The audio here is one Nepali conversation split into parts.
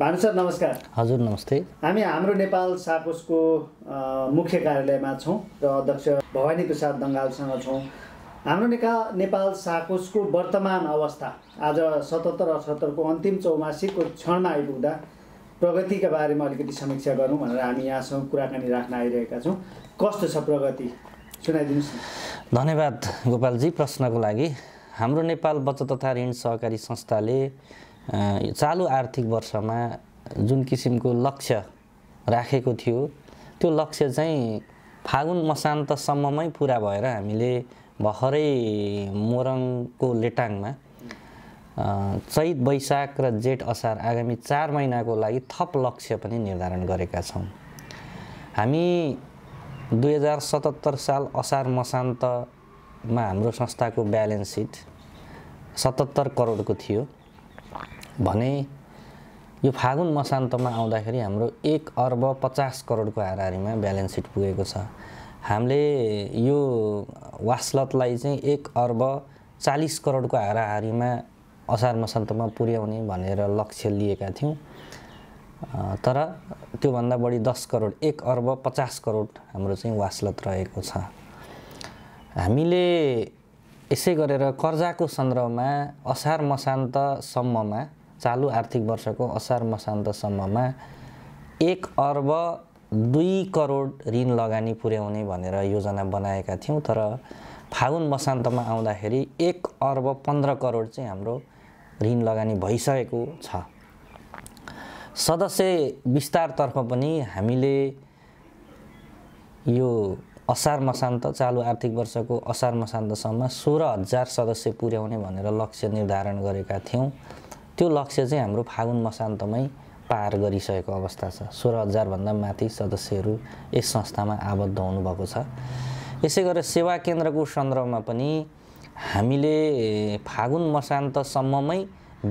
भानु सर नमस्कार हजुर नमस्ते हामी हाम्रो नेपाल सापोसको मुख्य कार्यालयमा छौँ र अध्यक्ष भवानी प्रसाद दङ्गालसँग छौँ हाम्रो नेपाल नेपाल साकोसको वर्तमान अवस्था आज सतहत्तर अठहत्तरको अन्तिम चौमासीको क्षणमा आइपुग्दा प्रगतिका बारेमा अलिकति समीक्षा गरौँ भनेर हामी यहाँसँग कुराकानी राख्न आइरहेका छौँ कस्तो छ प्रगति सुनाइदिनुहोस् न धन्यवाद गोपालजी प्रश्नको लागि हाम्रो नेपाल बचत तथा ऋण सहकारी संस्थाले चालु आर्थिक वर्षमा जुन किसिमको लक्ष्य राखेको थियो त्यो लक्ष्य चाहिँ फागुन मसान्तसम्ममै पुरा भएर हामीले भर्खरै मोरङको लेटाङमा चैत वैशाख र जेठ असार आगामी चार महिनाको लागि थप लक्ष्य पनि निर्धारण गरेका छौँ हामी दुई हजार सतहत्तर साल असार मसान्तमा हाम्रो संस्थाको ब्यालेन्स सिट सतहत्तर करोडको थियो भने यो फागुन मसान्तमा आउँदाखेरि हाम्रो एक अर्ब पचास करोडको हाराहारीमा ब्यालेन्स सिट पुगेको छ हामीले यो वासलतलाई चाहिँ एक अर्ब चालिस करोडको हाराहारीमा असार मसान्तमा पुर्याउने भनेर लक्ष्य लिएका थियौँ तर त्योभन्दा बढी दस करोड एक अर्ब पचास करोड हाम्रो चाहिँ वासलत रहेको छ हामीले यसै गरेर कर्जाको सन्दर्भमा असार मसान्तसम्ममा चालु आर्थिक वर्षको असार मसान्तसम्ममा एक अर्ब दुई करोड ऋण लगानी पुर्याउने भनेर योजना बनाएका थियौँ तर फागुन मसान्तमा आउँदाखेरि एक अर्ब पन्ध्र करोड चाहिँ हाम्रो ऋण लगानी भइसकेको छ सदस्य विस्तारतर्फ पनि हामीले यो असार मसान्त चालु आर्थिक वर्षको असार मसान्तसम्म सोह्र हजार सदस्य पुर्याउने भनेर लक्ष्य निर्धारण गरेका थियौँ त्यो लक्ष्य चाहिँ हाम्रो फागुन मसान्तमै पार गरिसकेको अवस्था छ सोह्र हजारभन्दा माथि सदस्यहरू यस संस्थामा आबद्ध हुनुभएको छ यसै गरेर सेवा केन्द्रको सन्दर्भमा पनि हामीले फागुन मसान्तसम्ममै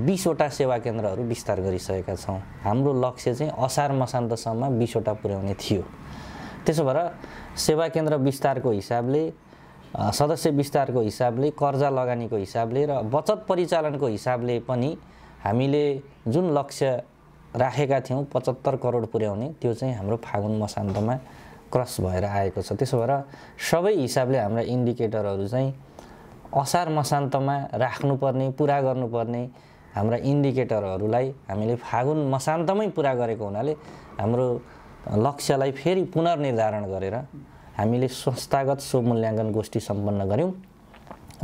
बिसवटा सेवा केन्द्रहरू विस्तार गरिसकेका छौँ हाम्रो लक्ष्य चाहिँ असार मसान्तसम्म बिसवटा पुर्याउने थियो त्यसो भएर सेवा केन्द्र विस्तारको हिसाबले सदस्य विस्तारको हिसाबले कर्जा लगानीको हिसाबले र बचत परिचालनको हिसाबले पनि हामीले जुन लक्ष्य राखेका थियौँ पचहत्तर करोड पुर्याउने त्यो चाहिँ हाम्रो फागुन मसान्तमा क्रस भएर आएको छ त्यसो भएर सबै हिसाबले हाम्रा इन्डिकेटरहरू चाहिँ असार मसान्तमा राख्नुपर्ने पुरा गर्नुपर्ने हाम्रा इन्डिकेटरहरूलाई हामीले फागुन मसान्तमै पुरा गरेको हुनाले हाम्रो लक्ष्यलाई फेरि पुनर्निर्धारण गरेर हामीले संस्थागत स्वमूल्याङ्कन गोष्ठी सम्पन्न गऱ्यौँ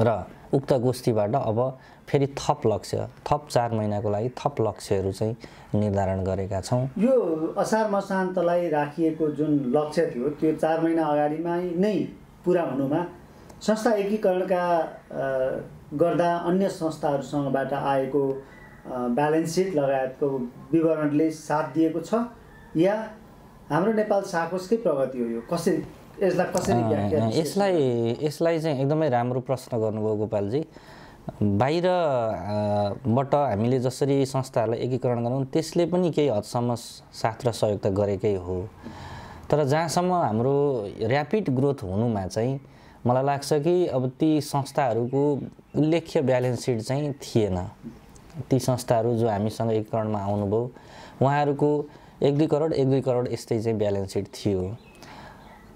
र उक्त गोष्ठीबाट अब फेरि थप लक्ष्य थप चार महिनाको लागि थप लक्ष्यहरू चाहिँ निर्धारण गरेका छौँ यो असार मसान्तलाई राखिएको जुन लक्ष्य थियो त्यो चार महिना अगाडिमा नै पुरा हुनुमा संस्था एकीकरणका गर्दा अन्य संस्थाहरूसँगबाट आएको ब्यालेन्स सिट लगायतको विवरणले साथ दिएको छ या हाम्रो नेपाल साकोसकै प्रगति हो यो कसरी यसलाई कसरी यसलाई यसलाई चाहिँ एकदमै राम्रो प्रश्न गर्नुभयो गोपालजी बाहिरबाट हामीले जसरी संस्थाहरूलाई एकीकरण गरौँ त्यसले पनि केही हदसम्म साथ र सहयोग त गरेकै हो तर जहाँसम्म हाम्रो ऱ्यापिड ग्रोथ हुनुमा चाहिँ मलाई लाग्छ कि अब ती संस्थाहरूको उल्लेख्य ब्यालेन्स सिट चाहिँ थिएन ती संस्थाहरू जो हामीसँग एकीकरणमा आउनुभयो उहाँहरूको एक दुई करोड एक दुई करोड यस्तै चाहिँ ब्यालेन्स सिट थियो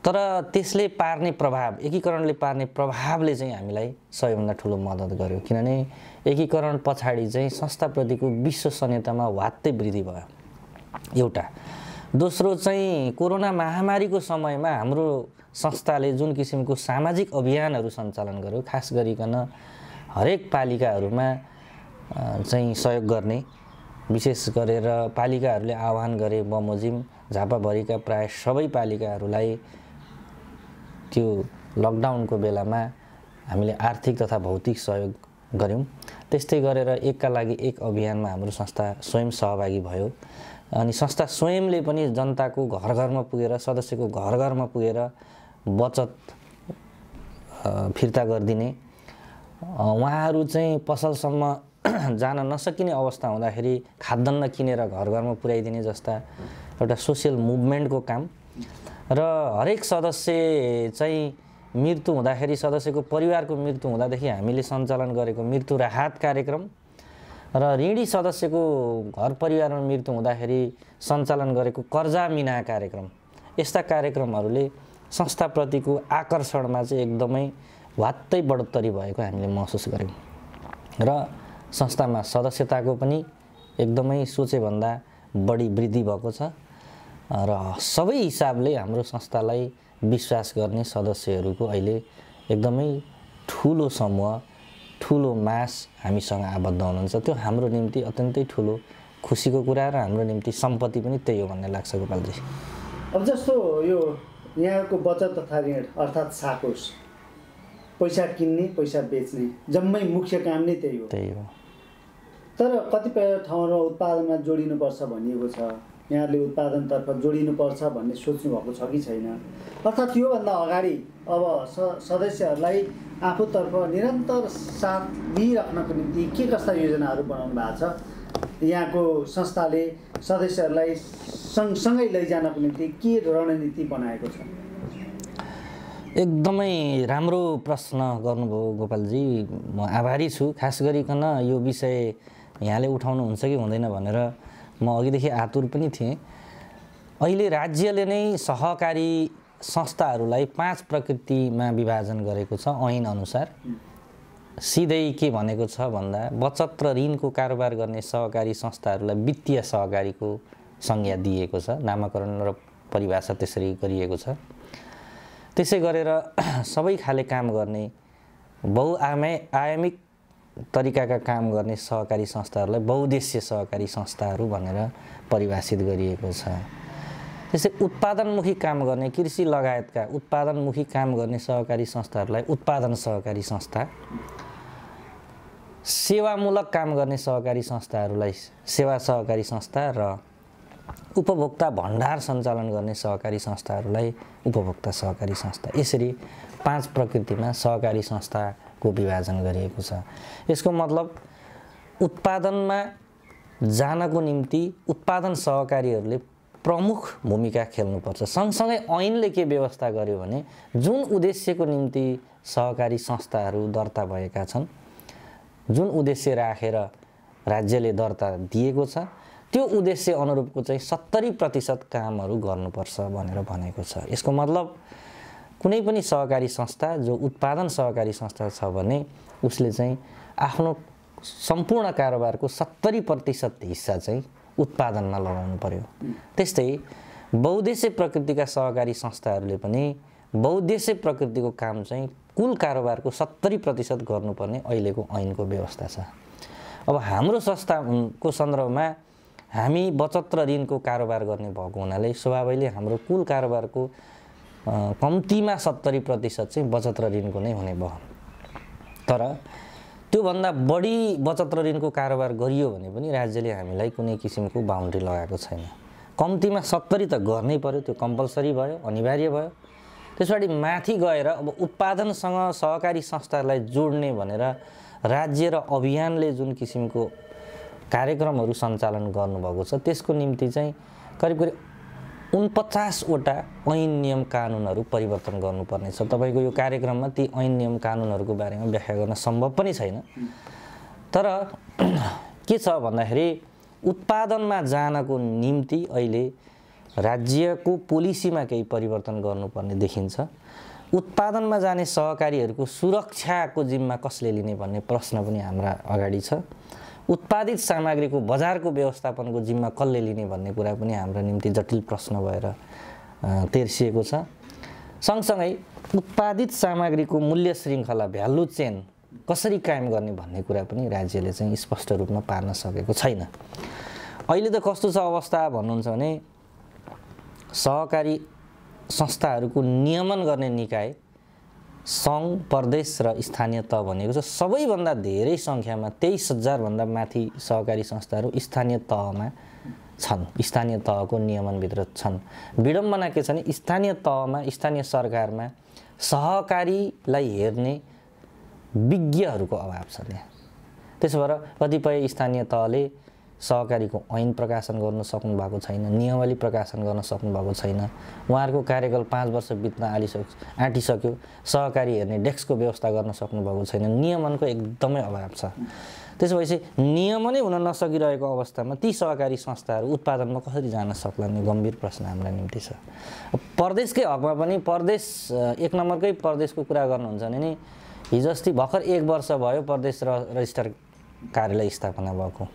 तर त्यसले पार्ने प्रभाव एकीकरणले पार्ने प्रभावले चाहिँ हामीलाई सबैभन्दा ठुलो मद्दत गर्यो किनभने एकीकरण पछाडि चाहिँ संस्थाप्रतिको विश्वसनीयतामा वात्तै वृद्धि भयो एउटा दोस्रो चाहिँ कोरोना महामारीको समयमा हाम्रो संस्थाले जुन किसिमको सामाजिक अभियानहरू सञ्चालन गर्यो खास गरिकन हरेक पालिकाहरूमा चाहिँ सहयोग गर्ने विशेष गरेर पालिकाहरूले आह्वान गरे बमोजिम झापाभरिका प्राय सबै पालिकाहरूलाई त्यो लकडाउनको बेलामा हामीले आर्थिक तथा भौतिक सहयोग गऱ्यौँ त्यस्तै गरेर एकका लागि एक अभियानमा हाम्रो संस्था स्वयं सहभागी भयो अनि संस्था स्वयंले पनि जनताको घर घरमा पुगेर सदस्यको घर घरमा पुगेर बचत फिर्ता गरिदिने उहाँहरू चाहिँ पसलसम्म जान नसकिने अवस्था हुँदाखेरि खाद्यान्न किनेर घर घरमा पुर्याइदिने जस्ता एउटा सोसियल मुभमेन्टको काम र हरेक सदस्य चाहिँ मृत्यु हुँदाखेरि सदस्यको परिवारको मृत्यु हुँदादेखि हामीले सञ्चालन गरेको मृत्यु राहत कार्यक्रम र ऋणी सदस्यको घर परिवारमा मृत्यु हुँदाखेरि सञ्चालन गरेको कर्जा मिना कार्यक्रम यस्ता कार्यक्रमहरूले संस्थाप्रतिको आकर्षणमा चाहिँ एकदमै वात्तै बढोत्तरी भएको हामीले महसुस गऱ्यौँ र संस्थामा सदस्यताको पनि एकदमै सोचेभन्दा बढी वृद्धि भएको छ र सबै हिसाबले हाम्रो संस्थालाई विश्वास गर्ने सदस्यहरूको अहिले एकदमै ठुलो समूह ठुलो मास हामीसँग आबद्ध हुनुहुन्छ त्यो हाम्रो निम्ति अत्यन्तै ठुलो खुसीको कुरा र हाम्रो निम्ति सम्पत्ति पनि त्यही हो भन्ने लाग्छ गोपालजी अब जस्तो यो यहाँको बचत तथा ऋण अर्थात् साकोस पैसा किन्ने पैसा बेच्ने जम्मै मुख्य काम नै त्यही हो त्यही हो तर कतिपय ठाउँहरू उत्पादनमा जोडिनुपर्छ भनिएको छ यहाँहरूले उत्पादनतर्फ जोडिनुपर्छ भन्ने सोच्नु भएको छ कि छैन अर्थात् योभन्दा अगाडि अब स सदस्यहरूलाई आफूतर्फ निरन्तर साथ दिइराख्नको निम्ति के कस्ता योजनाहरू बनाउनु भएको छ यहाँको संस्थाले सदस्यहरूलाई सँगसँगै लैजानको निम्ति के रणनीति बनाएको छ एकदमै राम्रो प्रश्न गर्नुभयो गोपालजी म आभारी छु खास गरिकन यो विषय यहाँले उठाउनु हुन्छ कि हुँदैन भनेर म अघिदेखि आतुर पनि थिएँ अहिले राज्यले नै सहकारी संस्थाहरूलाई पाँच प्रकृतिमा विभाजन गरेको छ ऐन अनुसार सिधै के भनेको छ भन्दा बचत र ऋणको कारोबार गर्ने सहकारी संस्थाहरूलाई वित्तीय सहकारीको संज्ञा दिएको छ नामाकरण र परिभाषा त्यसरी गरिएको छ त्यसै गरेर सबै खाले काम गर्ने बहुआमा आयामिक तरिकाका काम गर्ने सहकारी संस्थाहरूलाई बहुद्देश्य सहकारी संस्थाहरू भनेर परिभाषित गरिएको छ त्यसै उत्पादनमुखी काम गर्ने कृषि लगायतका उत्पादनमुखी काम गर्ने सहकारी संस्थाहरूलाई उत्पादन सहकारी संस्था सेवामूलक काम गर्ने सहकारी संस्थाहरूलाई सेवा सहकारी संस्था र उपभोक्ता भण्डार सञ्चालन गर्ने सहकारी संस्थाहरूलाई उपभोक्ता सहकारी संस्था यसरी पाँच प्रकृतिमा सहकारी संस्था को विभाजन गरिएको छ यसको मतलब उत्पादनमा जानको निम्ति उत्पादन सहकारीहरूले प्रमुख भूमिका खेल्नुपर्छ सँगसँगै ऐनले के व्यवस्था गर्यो भने जुन उद्देश्यको निम्ति सहकारी संस्थाहरू दर्ता भएका छन् जुन उद्देश्य राखेर राज्यले दर्ता दिएको छ त्यो उद्देश्य अनुरूपको चाहिँ सत्तरी प्रतिशत कामहरू गर्नुपर्छ भनेर भनेको छ यसको मतलब कुनै पनि सहकारी संस्था जो उत्पादन सहकारी संस्था छ भने उसले चाहिँ आफ्नो सम्पूर्ण कारोबारको सत्तरी प्रतिशत हिस्सा चाहिँ उत्पादनमा लगाउनु पर्यो त्यस्तै बहुद्देश्य प्रकृतिका सहकारी संस्थाहरूले पनि बहुद्देश्य प्रकृतिको काम चाहिँ कुल कारोबारको सत्तरी प्रतिशत गर्नुपर्ने अहिलेको ऐनको व्यवस्था छ अब हाम्रो संस्थाको सन्दर्भमा हामी बचत र ऋणको कारोबार गर्ने भएको हुनाले स्वभावैले हाम्रो कुल कारोबारको कम्तीमा सत्तरी प्रतिशत चाहिँ बचत र ऋणको नै हुने भयो तर त्योभन्दा बढी बचत र ऋणको कारोबार गरियो भने पनि राज्यले हामीलाई कुनै किसिमको बााउन्ड्री लगाएको छैन कम्तीमा सत्तरी त गर्नै पऱ्यो त्यो कम्पलसरी भयो अनिवार्य भयो त्यस पछाडि माथि गएर अब उत्पादनसँग सहकारी संस्थाहरूलाई जोड्ने भनेर राज्य र अभियानले जुन किसिमको कार्यक्रमहरू सञ्चालन गर्नुभएको छ त्यसको निम्ति चाहिँ करिब करिब उनपचासवटा ऐन नियम कानुनहरू परिवर्तन गर्नुपर्ने छ तपाईँको यो कार्यक्रममा ती ऐन नियम कानुनहरूको बारेमा व्याख्या गर्न सम्भव पनि छैन तर के छ भन्दाखेरि उत्पादनमा जानको निम्ति अहिले राज्यको पोलिसीमा केही परिवर्तन गर्नुपर्ने देखिन्छ उत्पादनमा जाने सहकारीहरूको सुरक्षाको जिम्मा कसले लिने भन्ने प्रश्न पनि हाम्रा अगाडि छ उत्पादित सामग्रीको बजारको व्यवस्थापनको जिम्मा कसले लिने भन्ने कुरा पनि हाम्रो निम्ति जटिल प्रश्न भएर तेर्सिएको छ सँगसँगै उत्पादित सामग्रीको मूल्य श्रृङ्खला भ्यालु चेन कसरी कायम गर्ने भन्ने कुरा पनि राज्यले चाहिँ स्पष्ट रूपमा पार्न सकेको छैन अहिले त कस्तो छ अवस्था भन्नुहुन्छ भने सहकारी संस्थाहरूको नियमन गर्ने निकाय सङ्घ प्रदेश र स्थानीय तह भनेको छ सबैभन्दा धेरै सङ्ख्यामा तेइस हजारभन्दा माथि सहकारी संस्थाहरू स्थानीय तहमा छन् स्थानीय तहको नियमनभित्र छन् विडम्बना के छ भने स्थानीय तहमा स्थानीय सरकारमा सहकारीलाई हेर्ने विज्ञहरूको अभाव छ त्यहाँ त्यसो भएर कतिपय स्थानीय तहले सहकारीको ऐन प्रकाशन गर्न सक्नु भएको छैन नियमावली प्रकाशन गर्न सक्नु भएको छैन उहाँहरूको कार्यकाल पाँच वर्ष बित्न आलिसक आँटिसक्यो सहकारी हेर्ने डेस्कको व्यवस्था गर्न सक्नु भएको छैन नियमनको एकदमै अभाव छ त्यसो भएपछि नियमनै हुन नसकिरहेको अवस्थामा ती सहकारी संस्थाहरू उत्पादनमा कसरी जान सक्ला भन्ने गम्भीर प्रश्न हाम्रा निम्ति छ प्रदेशकै हकमा पनि प्रदेश एक नम्बरकै प्रदेशको कुरा गर्नुहुन्छ भने नि हिजो अस्ति भर्खर एक वर्ष भयो प्रदेश र रजिस्टर कार्यालय स्थापना भएको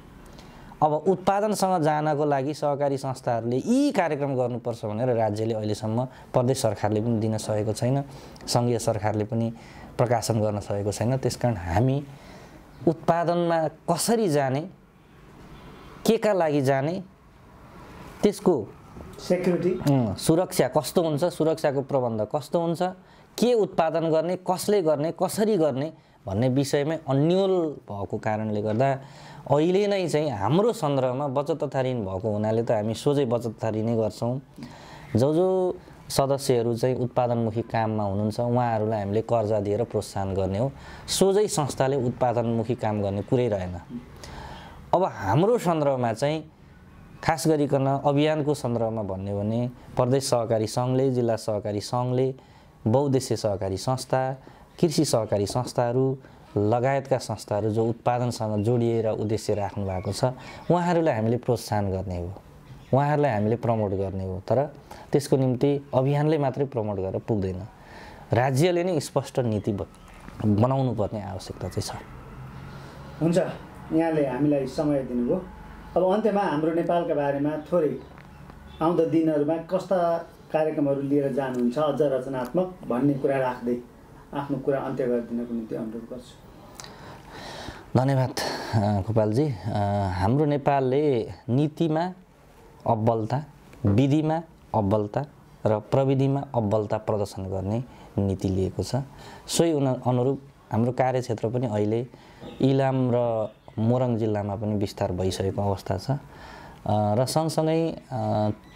अब उत्पादनसँग जानको लागि सहकारी संस्थाहरूले यी कार्यक्रम गर्नुपर्छ भनेर राज्यले अहिलेसम्म प्रदेश सरकारले पनि दिन सकेको छैन सङ्घीय सरकारले पनि प्रकाशन गर्न सकेको छैन त्यसकारण हामी उत्पादनमा कसरी जाने के का लागि जाने त्यसको सेक्युरिटी सुरक्षा कस्तो हुन्छ सुरक्षाको प्रबन्ध कस्तो हुन्छ के उत्पादन गर्ने कसले गर्ने कसरी गर्ने भन्ने विषयमै अन्यल भएको कारणले गर्दा अहिले नै चाहिँ हाम्रो सन्दर्भमा बचत तथा ऋण भएको हुनाले त हामी सोझै बचत तथा ऋणै गर्छौँ जो जो सदस्यहरू चाहिँ उत्पादनमुखी काममा हुनुहुन्छ उहाँहरूलाई हामीले कर्जा दिएर प्रोत्साहन गर्ने हो सोझै संस्थाले उत्पादनमुखी काम गर्ने कुरै रहेन अब हाम्रो सन्दर्भमा चाहिँ खास गरिकन अभियानको सन्दर्भमा भन्यो भने प्रदेश सहकारी सङ्घले जिल्ला सहकारी सङ्घले बहुद्देश्य सहकारी संस्था कृषि सहकारी संस्थाहरू लगायतका संस्थाहरू जो उत्पादनसँग जोडिएर उद्देश्य राख्नु भएको छ उहाँहरूलाई हामीले प्रोत्साहन गर्ने हो उहाँहरूलाई हामीले प्रमोट गर्ने हो तर त्यसको निम्ति अभियानले मात्रै प्रमोट गरेर पुग्दैन राज्यले नै स्पष्ट नीति बनाउनु पर्ने आवश्यकता चाहिँ छ हुन्छ यहाँले हामीलाई समय दिनुभयो अब अन्त्यमा हाम्रो नेपालका बारेमा थोरै आउँदो दिनहरूमा कस्ता कार्यक्रमहरू लिएर जानुहुन्छ अझ रचनात्मक भन्ने कुरा राख्दै आफ्नो कुरा अन्त्य गरिदिनको निम्ति अनुरोध गर्छु धन्यवाद गोपालजी हाम्रो नेपालले नीतिमा अब्बलता विधिमा अब्बलता र प्रविधिमा अब्बलता प्रदर्शन गर्ने नीति लिएको छ सोही उन अनुरूप हाम्रो कार्यक्षेत्र पनि अहिले इलाम र मोरङ जिल्लामा पनि विस्तार भइसकेको अवस्था छ र सँगसँगै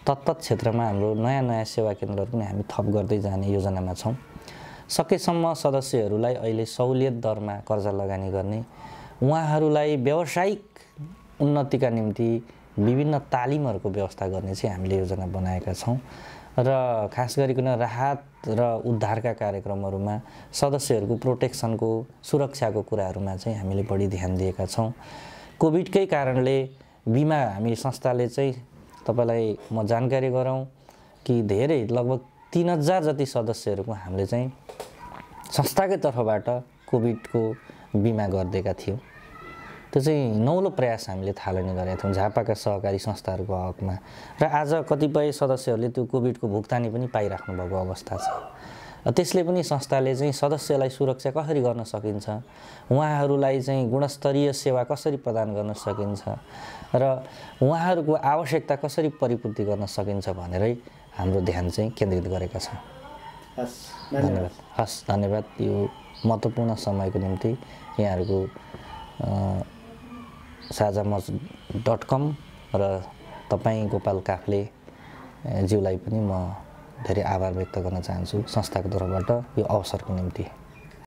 तत्त क्षेत्रमा हाम्रो नयाँ नयाँ सेवा केन्द्रहरू पनि हामी थप गर्दै जाने योजनामा छौँ सकेसम्म सदस्यहरूलाई अहिले सहुलियत दरमा कर्जा लगानी गर्ने उहाँहरूलाई व्यावसायिक उन्नतिका निम्ति विभिन्न तालिमहरूको व्यवस्था गर्ने चाहिँ हामीले योजना बनाएका छौँ र खास गरिकन राहत र उद्धारका कार्यक्रमहरूमा सदस्यहरूको प्रोटेक्सनको सुरक्षाको कुराहरूमा चाहिँ हामीले बढी ध्यान दिएका छौँ कोभिडकै कारणले बिमा हामी संस्थाले चाहिँ तपाईँलाई म जानकारी गराउँ कि धेरै लगभग तिन हजार जति सदस्यहरूको हामीले चाहिँ संस्थाकै तर्फबाट कोभिडको बिमा गरिदिएका थियौँ त्यो चाहिँ नौलो प्रयास हामीले थालनी गरेका थियौँ झापाका सहकारी संस्थाहरूको हकमा र आज कतिपय सदस्यहरूले त्यो कोभिडको भुक्तानी पनि पाइराख्नु भएको अवस्था छ त्यसले पनि संस्थाले चाहिँ सदस्यलाई सुरक्षा कसरी गर्न सकिन्छ उहाँहरूलाई चाहिँ गुणस्तरीय सेवा कसरी प्रदान गर्न सकिन्छ र उहाँहरूको आवश्यकता कसरी परिपूर्ति गर्न सकिन्छ भनेरै हाम्रो ध्यान चाहिँ केन्द्रित गरेका छौँ हस् धन्यवाद हस् धन्यवाद यो महत्त्वपूर्ण समयको निम्ति यहाँहरूको साझा मच डट कम र तपाईँ गोपाल काफले ज्यूलाई पनि म धेरै आभार व्यक्त गर्न चाहन्छु संस्थाको तर्फबाट यो अवसरको निम्ति